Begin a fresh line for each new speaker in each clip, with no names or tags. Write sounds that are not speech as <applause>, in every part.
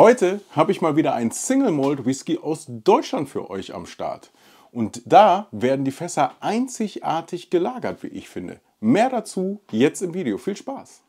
Heute habe ich mal wieder ein Single Malt Whisky aus Deutschland für euch am Start. Und da werden die Fässer einzigartig gelagert, wie ich finde. Mehr dazu jetzt im Video. Viel Spaß!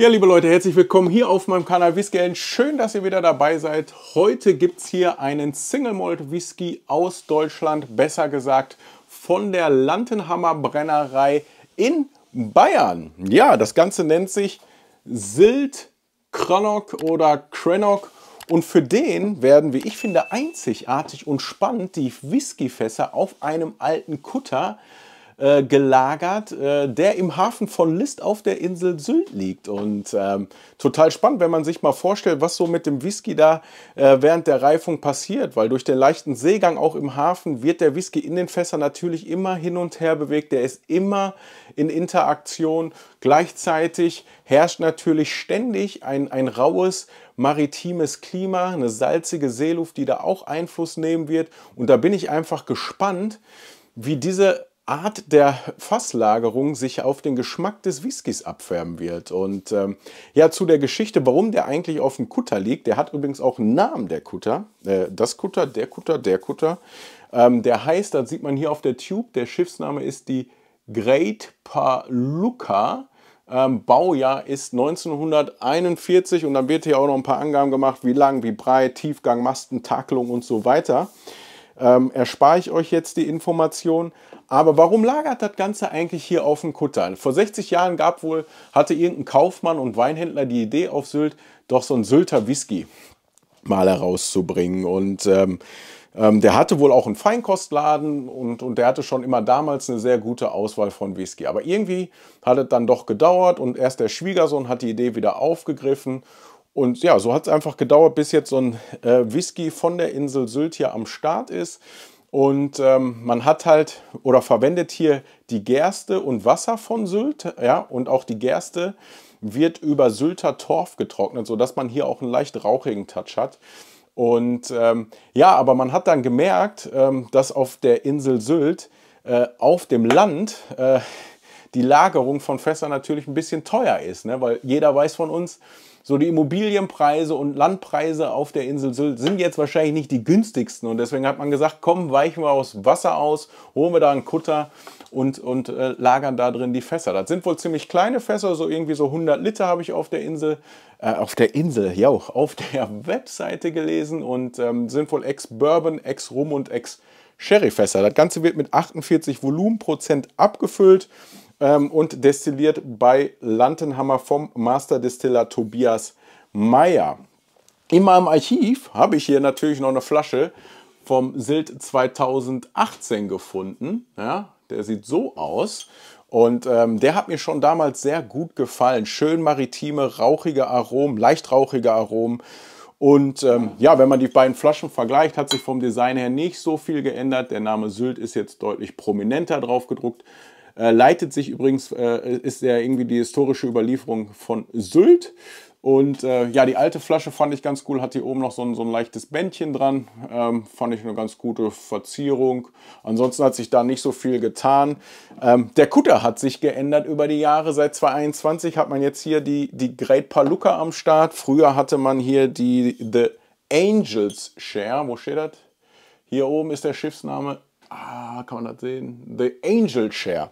Ja, liebe Leute, herzlich willkommen hier auf meinem Kanal Whisky Schön, dass ihr wieder dabei seid. Heute gibt es hier einen Single Malt Whisky aus Deutschland, besser gesagt von der Lantenhammer Brennerei in Bayern. Ja, das Ganze nennt sich Silt Kronok oder Krenok. Und für den werden, wie ich finde, einzigartig und spannend die Whiskyfässer auf einem alten Kutter äh, gelagert, äh, der im Hafen von List auf der Insel Sylt liegt. Und ähm, total spannend, wenn man sich mal vorstellt, was so mit dem Whisky da äh, während der Reifung passiert, weil durch den leichten Seegang auch im Hafen wird der Whisky in den Fässern natürlich immer hin und her bewegt. Der ist immer in Interaktion. Gleichzeitig herrscht natürlich ständig ein, ein raues maritimes Klima, eine salzige Seeluft, die da auch Einfluss nehmen wird. Und da bin ich einfach gespannt, wie diese Art der Fasslagerung sich auf den Geschmack des Whiskys abfärben wird. Und ähm, ja, zu der Geschichte, warum der eigentlich auf dem Kutter liegt, der hat übrigens auch einen Namen, der Kutter. Äh, das Kutter, der Kutter, der Kutter. Ähm, der heißt, das sieht man hier auf der Tube, der Schiffsname ist die Great Paluca. Ähm, Baujahr ist 1941 und dann wird hier auch noch ein paar Angaben gemacht, wie lang, wie breit, Tiefgang, Masten, Takelung und so weiter. Ähm, erspare ich euch jetzt die Information. Aber warum lagert das Ganze eigentlich hier auf dem Kutter? Vor 60 Jahren gab wohl, hatte irgendein Kaufmann und Weinhändler die Idee auf Sylt, doch so einen Sylter Whisky mal herauszubringen. Und ähm, ähm, der hatte wohl auch einen Feinkostladen und, und der hatte schon immer damals eine sehr gute Auswahl von Whisky. Aber irgendwie hat es dann doch gedauert und erst der Schwiegersohn hat die Idee wieder aufgegriffen und ja, so hat es einfach gedauert, bis jetzt so ein äh, Whisky von der Insel Sylt hier am Start ist. Und ähm, man hat halt oder verwendet hier die Gerste und Wasser von Sylt. Ja, und auch die Gerste wird über Sylter Torf getrocknet, sodass man hier auch einen leicht rauchigen Touch hat. Und ähm, ja, aber man hat dann gemerkt, ähm, dass auf der Insel Sylt äh, auf dem Land äh, die Lagerung von Fässern natürlich ein bisschen teuer ist, ne? weil jeder weiß von uns, so die Immobilienpreise und Landpreise auf der Insel Sylt sind jetzt wahrscheinlich nicht die günstigsten und deswegen hat man gesagt, komm, weichen wir aus Wasser aus, holen wir da einen Kutter und, und äh, lagern da drin die Fässer. Das sind wohl ziemlich kleine Fässer, so irgendwie so 100 Liter habe ich auf der Insel, äh, auf der Insel, ja, auch, auf der <laughs> Webseite gelesen und ähm, sind wohl ex-Bourbon, ex-Rum und ex-Sherry-Fässer. Das Ganze wird mit 48 Volumenprozent abgefüllt ähm, und destilliert bei Lantenhammer vom Masterdistiller Tobias Meyer. In meinem Archiv habe ich hier natürlich noch eine Flasche vom Silt 2018 gefunden. Ja, der sieht so aus. Und ähm, der hat mir schon damals sehr gut gefallen. Schön maritime, rauchige Aromen, leicht rauchige Aromen. Und ähm, ja, wenn man die beiden Flaschen vergleicht, hat sich vom Design her nicht so viel geändert. Der Name Sylt ist jetzt deutlich prominenter drauf gedruckt. Äh, leitet sich übrigens, äh, ist ja irgendwie die historische Überlieferung von Sylt. Und äh, ja, die alte Flasche fand ich ganz cool, hat hier oben noch so ein, so ein leichtes Bändchen dran. Ähm, fand ich eine ganz gute Verzierung. Ansonsten hat sich da nicht so viel getan. Ähm, der Kutter hat sich geändert über die Jahre. Seit 2021 hat man jetzt hier die, die Great Paluca am Start. Früher hatte man hier die The Angels Share. Wo steht das? Hier oben ist der Schiffsname ah, kann man das sehen? The Angel Share.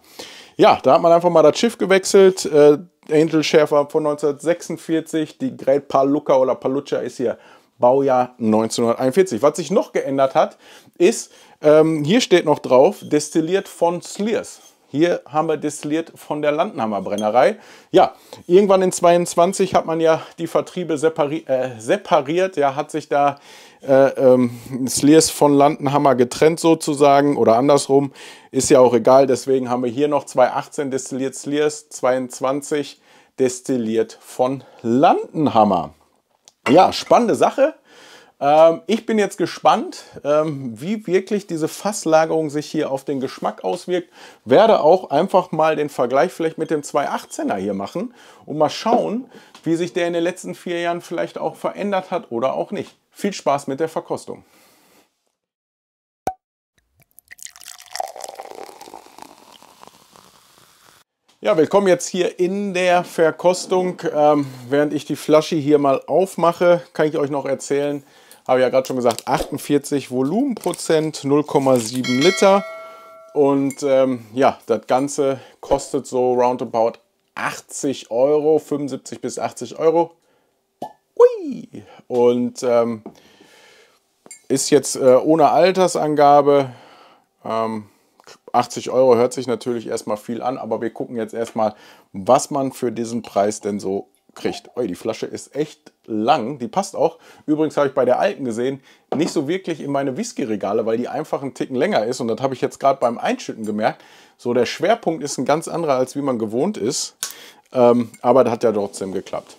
Ja, da hat man einfach mal das Schiff gewechselt. Äh, Angel Share war von 1946. Die Great Palucca oder Palucha ist hier Baujahr 1941. Was sich noch geändert hat, ist, ähm, hier steht noch drauf, destilliert von Sliers. Hier haben wir destilliert von der Landenhammer Brennerei. Ja, irgendwann in 22 hat man ja die Vertriebe separi äh, separiert. Ja, hat sich da äh, ähm, Sliers von Landenhammer getrennt sozusagen oder andersrum. Ist ja auch egal. Deswegen haben wir hier noch 218 destilliert Sliers, 22 destilliert von Landenhammer. Ja, spannende Sache. Ähm, ich bin jetzt gespannt, ähm, wie wirklich diese Fasslagerung sich hier auf den Geschmack auswirkt. Werde auch einfach mal den Vergleich vielleicht mit dem 218er hier machen und mal schauen, wie sich der in den letzten vier Jahren vielleicht auch verändert hat oder auch nicht. Viel Spaß mit der Verkostung. Ja, willkommen jetzt hier in der Verkostung. Ähm, während ich die Flasche hier mal aufmache, kann ich euch noch erzählen, habe ich ja gerade schon gesagt, 48 Volumenprozent, 0,7 Liter. Und ähm, ja, das Ganze kostet so roundabout 80 Euro, 75 bis 80 Euro. Ui! Und ähm, ist jetzt äh, ohne Altersangabe. Ähm, 80 Euro hört sich natürlich erstmal viel an, aber wir gucken jetzt erstmal, was man für diesen Preis denn so kriegt. Ui, die Flasche ist echt lang. Die passt auch. Übrigens habe ich bei der alten gesehen, nicht so wirklich in meine Whisky-Regale, weil die einfach einen Ticken länger ist. Und das habe ich jetzt gerade beim Einschütten gemerkt. So, der Schwerpunkt ist ein ganz anderer, als wie man gewohnt ist. Ähm, aber das hat ja trotzdem geklappt.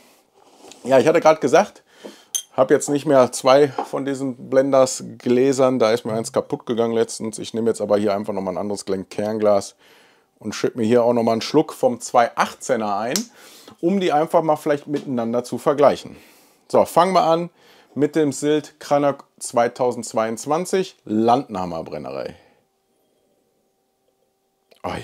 Ja, ich hatte gerade gesagt, habe jetzt nicht mehr zwei von diesen Blenders Gläsern. Da ist mir eins kaputt gegangen letztens. Ich nehme jetzt aber hier einfach nochmal ein anderes Kernglas und schütte mir hier auch nochmal einen Schluck vom 218er ein, um die einfach mal vielleicht miteinander zu vergleichen. So, fangen wir an mit dem Silt Cranach 2022 Landnahmer Brennerei. Oi.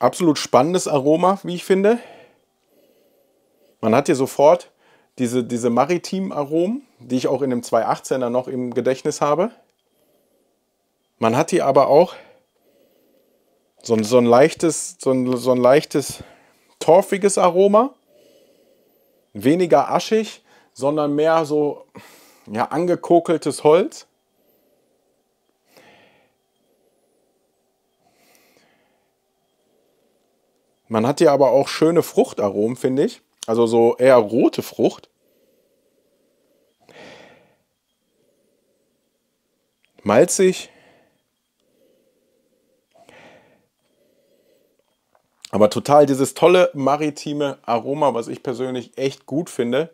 Absolut spannendes Aroma, wie ich finde. Man hat hier sofort diese, diese maritimen Aromen, die ich auch in dem 218er noch im Gedächtnis habe. Man hat hier aber auch so ein, so ein leichtes, so ein, so ein leichtes torfiges Aroma. Weniger aschig, sondern mehr so ja, angekokeltes Holz. Man hat hier aber auch schöne Fruchtaromen, finde ich. Also so eher rote Frucht. Malzig, Aber total dieses tolle maritime Aroma, was ich persönlich echt gut finde.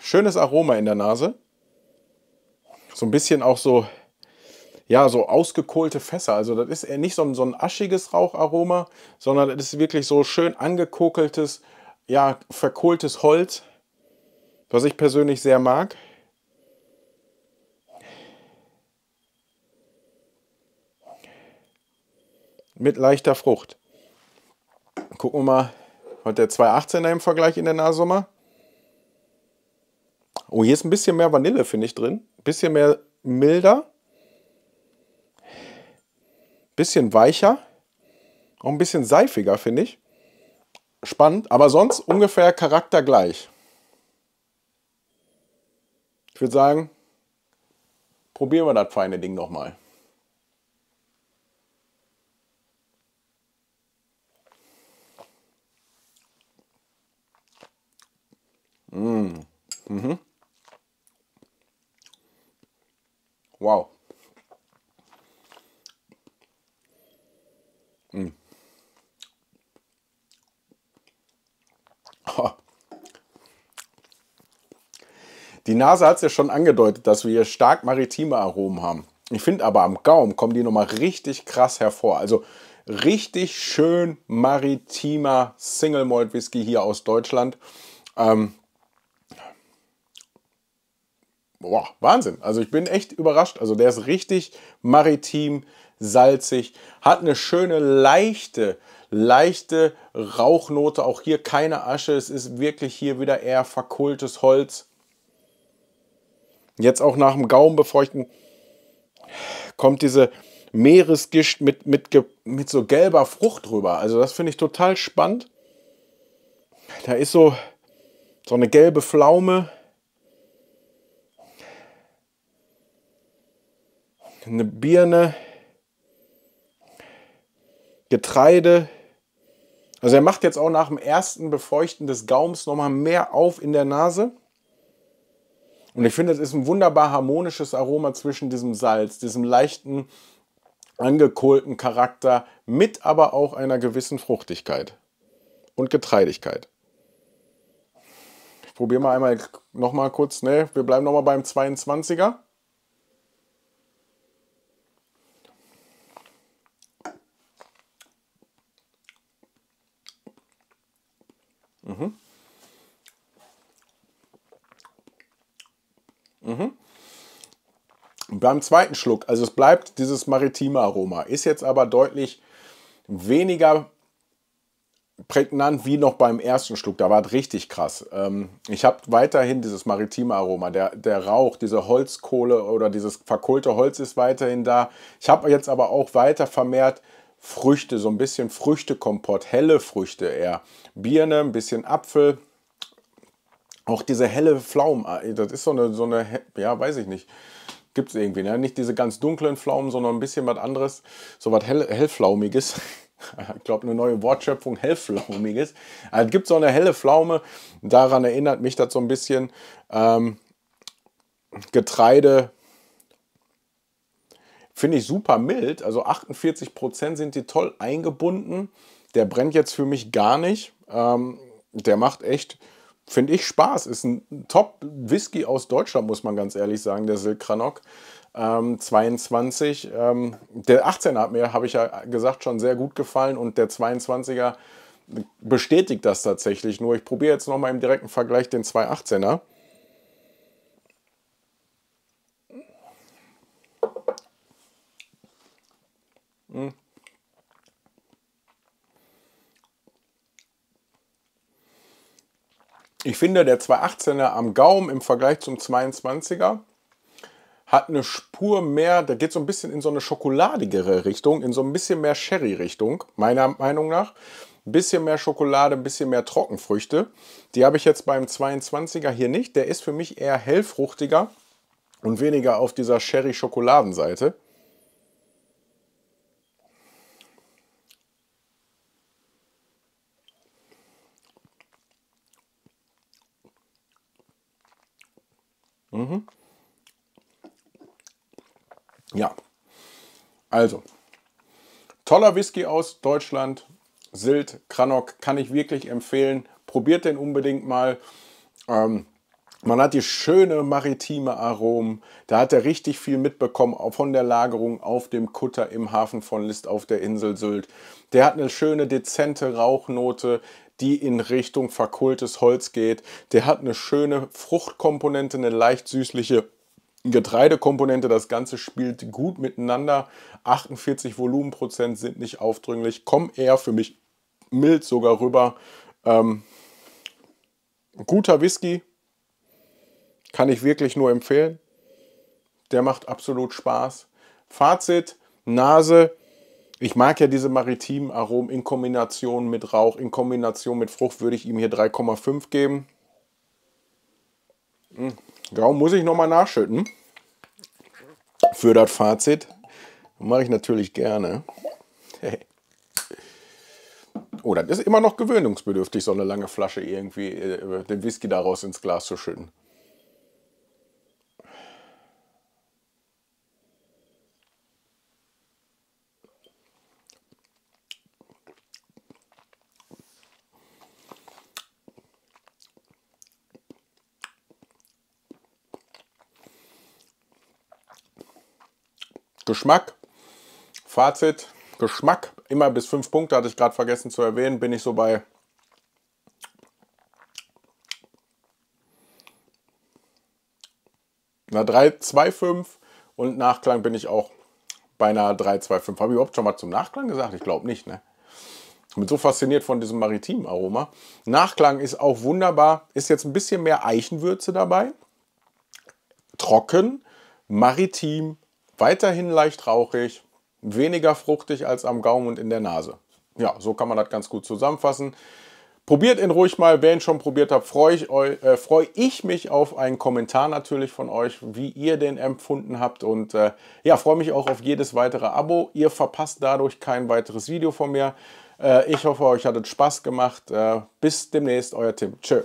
Schönes Aroma in der Nase. So ein bisschen auch so, ja, so ausgekohlte Fässer. Also das ist nicht so ein, so ein aschiges Raucharoma, sondern das ist wirklich so schön angekokeltes, ja, verkohltes Holz, was ich persönlich sehr mag. mit leichter Frucht. Gucken wir mal, hat der 218er im Vergleich in der Nahsummer? Oh, hier ist ein bisschen mehr Vanille, finde ich, drin. bisschen mehr milder. bisschen weicher. Auch ein bisschen seifiger, finde ich. Spannend, aber sonst ungefähr Charakter gleich. Ich würde sagen, probieren wir das feine Ding nochmal. mal. Mhm. Wow. Mhm. Die Nase hat es ja schon angedeutet, dass wir hier stark maritime Aromen haben. Ich finde aber am Gaumen kommen die nochmal richtig krass hervor. Also richtig schön maritimer Single Malt Whisky hier aus Deutschland. Ähm, boah, Wahnsinn. Also ich bin echt überrascht. Also der ist richtig maritim, salzig, hat eine schöne, leichte, leichte Rauchnote. Auch hier keine Asche. Es ist wirklich hier wieder eher verkohltes Holz. Jetzt auch nach dem Gaumenbefeuchten kommt diese Meeresgischt mit, mit, mit so gelber Frucht drüber. Also das finde ich total spannend. Da ist so, so eine gelbe Pflaume. eine Birne, Getreide. Also er macht jetzt auch nach dem ersten Befeuchten des Gaums nochmal mehr auf in der Nase. Und ich finde, es ist ein wunderbar harmonisches Aroma zwischen diesem Salz, diesem leichten, angekohlten Charakter, mit aber auch einer gewissen Fruchtigkeit und Getreidigkeit. Ich probiere mal einmal nochmal kurz, ne? Wir bleiben nochmal beim 22er. Mhm. Mhm. Beim zweiten Schluck, also es bleibt dieses maritime Aroma, ist jetzt aber deutlich weniger prägnant wie noch beim ersten Schluck. Da war es richtig krass. Ähm, ich habe weiterhin dieses maritime Aroma, der, der Rauch, diese Holzkohle oder dieses verkohlte Holz ist weiterhin da. Ich habe jetzt aber auch weiter vermehrt Früchte, so ein bisschen Früchtekompott, helle Früchte eher. Birne, ein bisschen Apfel. Auch diese helle Pflaumen, ah, das ist so eine, so eine ja, weiß ich nicht, gibt es irgendwie. Ne? Nicht diese ganz dunklen Pflaumen, sondern ein bisschen was anderes, so was hell, hellflaumiges. <laughs> ich glaube, eine neue Wortschöpfung, hellflaumiges. Also, es gibt so eine helle Pflaume, daran erinnert mich das so ein bisschen. Ähm, Getreide, Finde ich super mild. Also 48% Prozent sind die toll eingebunden. Der brennt jetzt für mich gar nicht. Ähm, der macht echt, finde ich, Spaß. Ist ein Top-Whisky aus Deutschland, muss man ganz ehrlich sagen, der Silkranok. Ähm, 22. Ähm, der 18er hat mir, habe ich ja gesagt, schon sehr gut gefallen und der 22er bestätigt das tatsächlich. Nur ich probiere jetzt nochmal im direkten Vergleich den 218er. Ich finde, der 218er am Gaumen im Vergleich zum 22er hat eine Spur mehr, da geht so ein bisschen in so eine schokoladigere Richtung, in so ein bisschen mehr Sherry-Richtung, meiner Meinung nach. Ein bisschen mehr Schokolade, ein bisschen mehr Trockenfrüchte. Die habe ich jetzt beim 22er hier nicht. Der ist für mich eher hellfruchtiger und weniger auf dieser Sherry-Schokoladenseite. Mhm. Ja, also toller Whisky aus Deutschland. Silt, Kranok kann ich wirklich empfehlen. Probiert den unbedingt mal. Ähm, man hat die schöne maritime Aromen. Da hat er richtig viel mitbekommen von der Lagerung auf dem Kutter im Hafen von List auf der Insel Sylt. Der hat eine schöne, dezente Rauchnote, die in Richtung verkohltes Holz geht. Der hat eine schöne Fruchtkomponente, eine leicht süßliche Getreidekomponente. Das Ganze spielt gut miteinander. 48 Volumenprozent sind nicht aufdringlich, kommen eher für mich mild sogar rüber. Ähm, guter Whisky, kann ich wirklich nur empfehlen. Der macht absolut Spaß. Fazit, Nase. Ich mag ja diese maritimen Aromen in Kombination mit Rauch, in Kombination mit Frucht würde ich ihm hier 3,5 geben. Hm, ja, muss ich nochmal nachschütten. Für das Fazit mache ich natürlich gerne. <laughs> Oh, das ist immer noch gewöhnungsbedürftig, so eine lange Flasche irgendwie, äh, den Whisky daraus ins Glas zu schütten. Geschmack, Fazit, Geschmack, immer bis 5 Punkte, hatte ich gerade vergessen zu erwähnen, bin ich so bei einer 3,25 und Nachklang bin ich auch bei einer 3,25. Habe ich überhaupt schon mal zum Nachklang gesagt? Ich glaube nicht, ne? Ich bin so fasziniert von diesem maritimen Aroma. Nachklang ist auch wunderbar, ist jetzt ein bisschen mehr Eichenwürze dabei. Trocken, maritim, Weiterhin leicht rauchig, weniger fruchtig als am Gaumen und in der Nase. Ja, so kann man das ganz gut zusammenfassen. Probiert ihn ruhig mal. Wer ihn schon probiert hat, freue ich, äh, freu ich, mich auf einen Kommentar natürlich von euch, wie ihr den empfunden habt. Und äh, ja, freue mich auch auf jedes weitere Abo. Ihr verpasst dadurch kein weiteres Video von mir. Äh, ich hoffe, euch hat es Spaß gemacht. Äh, bis demnächst, euer Tim. Tschö.